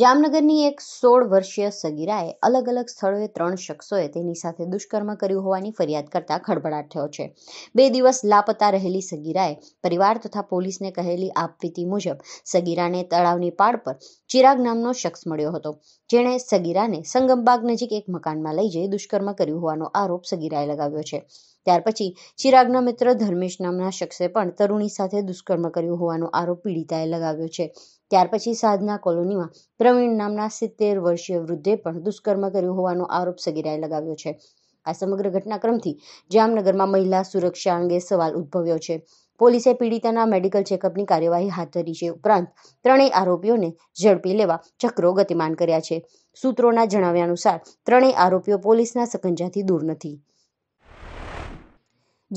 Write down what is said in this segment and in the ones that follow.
જામનગરની એક સોળ વર્ષીય સગીરાએ અલગ અલગ સ્થળોએ ત્રણ શખ્સોએ તેની સાથે દુષ્કર્મ કર્યું હોવાની ફરિયાદ કરતા ખળભળાટ થયો છે બે દિવસ લાપતા રહેલી સગીરાએ પરિવાર તથા પોલીસને કહેલી આપવીતી મુજબ સગીરાને તળાવની પાડ પર ચિરાગ નામનો શખ્સ મળ્યો હતો જેણે સગીરાને સંગમબાગ નજીક એક મકાનમાં લઈ જઈ દુષ્કર્મ કર્યું હોવાનો આરોપ સગીરાએ લગાવ્યો છે ત્યાર પછી ચિરાગના મિત્ર ધર્મેશ નામના શખ્સે પણ તરુણી સાથે દુષ્કર્મ કર્યું હોવાનો આરોપ પીડિતાએ લગાવ્યો છે ત્યાર પછી સાધના કોલોનીમાં પ્રવીણ નામના સિત્તેર વર્ષીય વૃદ્ધે પણ દુષ્કર્મ કર્યું હોવાનો આરોપ સગીરાએ લગાવ્યો છે આ સમગ્ર ઘટનાક્રમથી જામનગરમાં મહિલા સુરક્ષા અંગે સવાલ ઉદ્ભવ્યો છે પોલીસે પીડિતાના મેડિકલ ચેકઅપની કાર્યવાહી હાથ ધરી છે ઉપરાંત ત્રણેય આરોપીઓને ઝડપી લેવા ચક્રો ગતિમાન કર્યા છે સૂત્રોના જણાવ્યા અનુસાર ત્રણેય આરોપીઓ પોલીસના સકંજાથી દૂર નથી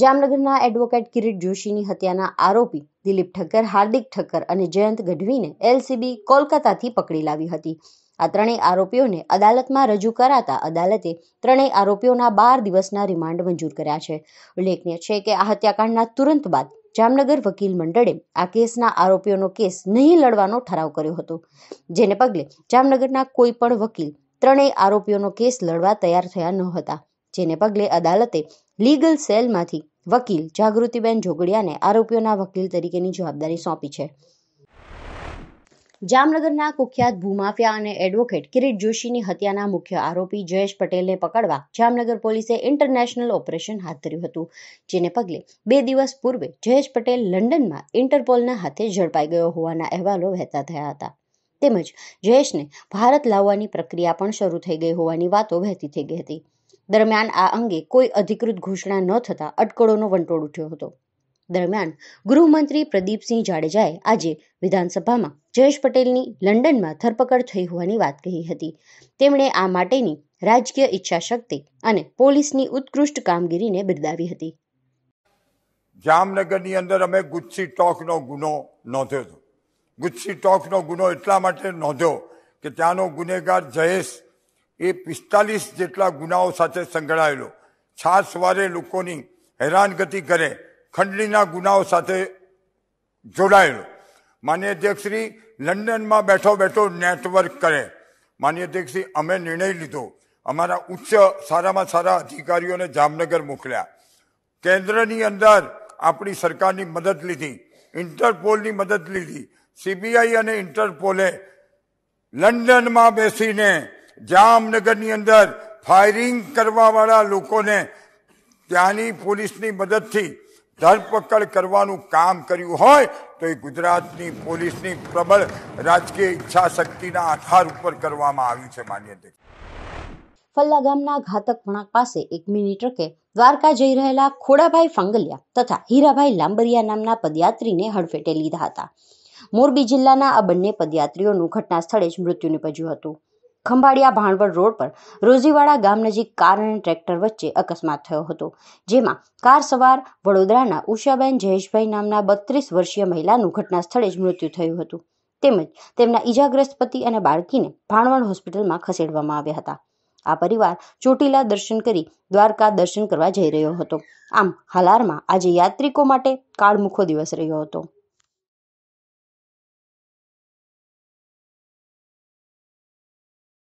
જામનગરના એડવોકેટ કિરીટ જોશીની હત્યાના આરોપી દિલીપ ઠક્કર હાર્દિક ઠક્કર અને જયંત ગઢવીને એલસીબી કોલકાતાથી પકડી લાવી હતી આ ત્રણેય આરોપીઓને અદાલતમાં રજૂ કરાતા અદાલતે ત્રણેય આરોપીઓના બાર દિવસના રિમાન્ડ મંજૂર કર્યા છે ઉલ્લેખનીય છે કે આ હત્યાકાંડના તુરંત બાદ જામનગર વકીલ મંડળે આ કેસના આરોપીઓનો કેસ નહીં લડવાનો ઠરાવ કર્યો હતો જેને પગલે જામનગરના કોઈ પણ વકીલ ત્રણેય આરોપીઓનો કેસ લડવા તૈયાર થયા ન હતા જેને પગલે અદાલતે લીગલ સેલમાંથી વકીલ જાગૃતિબેન જોગડિયાને આરોપીઓના વકીલ તરીકેની જવાબદારી સોંપી છે જામનગરના કુખ્યાત ભૂમાફિયા અને એડવોકેટ કિરીટ જોશીની હત્યાના મુખ્ય આરોપી જયેશ પટેલને પકડવા જામનગર પોલીસે ઇન્ટરનેશનલ ઓપરેશન હાથ ધર્યું હતું જેને પગલે બે દિવસ પૂર્વે જયેશ પટેલ લંડનમાં ઇન્ટરપોલના હાથે ઝડપાઈ ગયો હોવાના અહેવાલો વહેતા થયા હતા તેમજ જયેશને ભારત લાવવાની પ્રક્રિયા પણ શરૂ થઈ ગઈ હોવાની વાતો વહેતી થઈ ગઈ હતી દરમિયાન આ અંગે કોઈ અધિકૃત ઘોષણા ન થતાં અટકળોનો વંટોળ ઉઠ્યો હતો દરમિયાન ગૃહમંત્રી પ્રદીપસિંહ જાડેજાએ આજે વિધાનસભામાં જયેશ પટેલની લંડનમાં ધરપકડ થઈ હોવાની વાત કહી હતી તેમણે આ માટેની રાજકીય ઈચ્છાશક્તિ અને પોલીસની ઉત્કૃષ્ટ કામગીરીને બિરદાવી હતી જામનગરની અંદર અમે ગુચ્છી ટોકનો ગુનો નોંધ્યો હતો ગુસ્સી ટોકનો ગુનો એટલા માટે નોંધ્યો કે ત્યાંનો ગુનેગાર જયેશ એ પિસ્તાલીસ જેટલા ગુનાઓ સાથે સંકળાયેલો છાસ સવારે લોકોની હેરાનગતિ કરે ખંડણીના ગુનાઓ સાથે જોડાયેલો માન્ય અધ્યક્ષશ્રી લંડનમાં બેઠો બેઠો નેટવર્ક કરે માન્ય અધ્યક્ષશ્રી અમે નિર્ણય લીધો અમારા ઉચ્ચ સારામાં સારા અધિકારીઓને જામનગર મોકલ્યા કેન્દ્રની અંદર આપણી સરકારની મદદ લીધી ઇન્ટરપોલની મદદ લીધી સીબીઆઈ અને ઇન્ટરપોલે લંડનમાં બેસીને જામનગરની અંદર ફાયરિંગ કરવાવાળા લોકોને ત્યાંની પોલીસની મદદથી ધરપકડ કરવાનું કામ કર્યું હોય તો એ ગુજરાતની પોલીસની પ્રબળ રાજકીય ઈચ્છા શક્તિના આધાર ઉપર કરવામાં આવ્યું છે માન્ય ફલ્લા ગામના ઘાતક વણાક પાસે એક મિની ટ્રકે દ્વારકા જઈ રહેલા ખોડાભાઈ ફાંગલિયા તથા હીરાભાઈ લાંબરિયા નામના પદયાત્રીને હડફેટે લીધા હતા મોરબી જિલ્લાના આ બંને પદયાત્રીઓનું ઘટના સ્થળે જ મૃત્યુ નિપજ્યું હતું ખંભાળિયા ભાણવડ રોડ પર રોજીવાડા ગામ નજીક કાર અને ટ્રેક્ટર વચ્ચે અકસ્માત થયો હતો જેમાં કાર સવાર વડોદરાના ઉષાબેન જયેશભાઈ નામના બત્રીસ વર્ષીય મહિલાનું ઘટના સ્થળે જ મૃત્યુ થયું હતું તેમજ તેમના ઈજાગ્રસ્ત પતિ અને બાળકીને ભાણવડ હોસ્પિટલમાં ખસેડવામાં આવ્યા હતા આ પરિવાર ચોટીલા દર્શન કરી દ્વારકા દર્શન કરવા જઈ રહ્યો હતો આમ હાલારમાં આજે યાત્રિકો માટે કાળમુખો દિવસ રહ્યો હતો